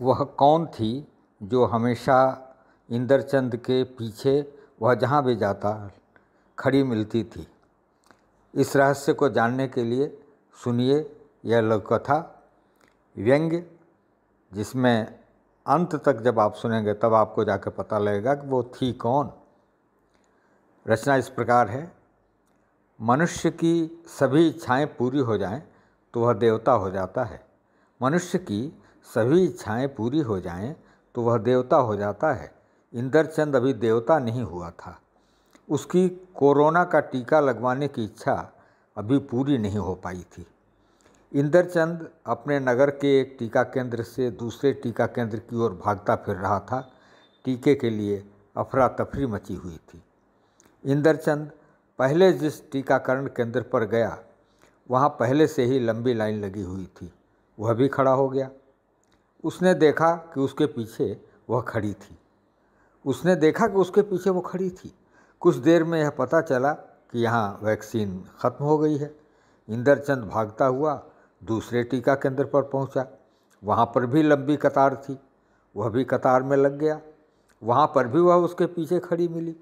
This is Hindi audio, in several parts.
वह कौन थी जो हमेशा इंद्रचंद के पीछे वह जहाँ भी जाता खड़ी मिलती थी इस रहस्य को जानने के लिए सुनिए यह कथा व्यंग्य जिसमें अंत तक जब आप सुनेंगे तब आपको जाकर पता लगेगा कि वो थी कौन रचना इस प्रकार है मनुष्य की सभी इच्छाएं पूरी हो जाएं तो वह देवता हो जाता है मनुष्य की सभी इच्छाएं पूरी हो जाएं तो वह देवता हो जाता है इंद्रचंद अभी देवता नहीं हुआ था उसकी कोरोना का टीका लगवाने की इच्छा अभी पूरी नहीं हो पाई थी इंद्रचंद अपने नगर के एक टीका केंद्र से दूसरे टीका केंद्र की ओर भागता फिर रहा था टीके के लिए अफरा तफरी मची हुई थी इंद्रचंद पहले जिस टीकाकरण केंद्र पर गया वहाँ पहले से ही लंबी लाइन लगी हुई थी वह भी खड़ा हो गया उसने देखा कि उसके पीछे वह खड़ी थी उसने देखा कि उसके पीछे वो खड़ी थी कुछ देर में यह पता चला कि यहाँ वैक्सीन ख़त्म हो गई है इंदरचंद भागता हुआ दूसरे टीका केंद्र पर पहुँचा वहाँ पर भी लंबी कतार थी वह भी कतार में लग गया वहाँ पर भी वह उसके पीछे खड़ी मिली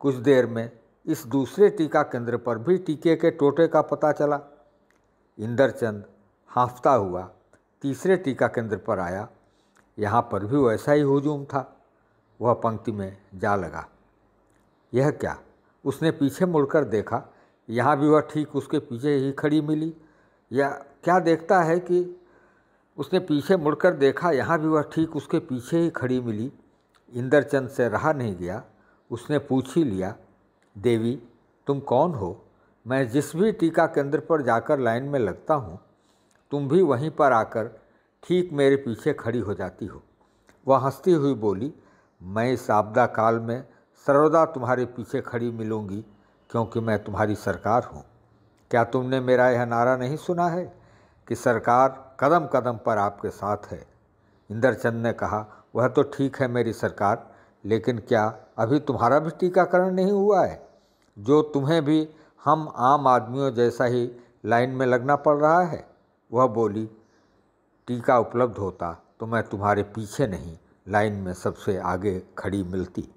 कुछ देर में इस दूसरे टीका केंद्र पर भी टीके के टोटे का पता चला इंदरचंद हाँफता हुआ तीसरे टीका केंद्र पर आया यहाँ पर भी वैसा ही हुजूम था वह पंक्ति में जा लगा यह क्या उसने पीछे मुड़कर देखा यहाँ भी वह ठीक उसके पीछे ही खड़ी मिली या क्या देखता है कि उसने पीछे मुड़कर देखा यहाँ भी वह ठीक उसके पीछे ही खड़ी मिली इंदरचंद से रहा नहीं गया उसने पूछ ही लिया देवी तुम कौन हो मैं जिस भी टीका केंद्र पर जाकर लाइन में लगता हूँ तुम भी वहीं पर आकर ठीक मेरे पीछे खड़ी हो जाती हो वह हंसती हुई बोली मैं इस आपदा काल में सर्वदा तुम्हारे पीछे खड़ी मिलूंगी क्योंकि मैं तुम्हारी सरकार हूँ क्या तुमने मेरा यह नारा नहीं सुना है कि सरकार कदम कदम पर आपके साथ है इंद्रचंद ने कहा वह तो ठीक है मेरी सरकार लेकिन क्या अभी तुम्हारा भी टीकाकरण नहीं हुआ है जो तुम्हें भी हम आम आदमियों जैसा ही लाइन में लगना पड़ रहा है वह बोली टीका उपलब्ध होता तो मैं तुम्हारे पीछे नहीं लाइन में सबसे आगे खड़ी मिलती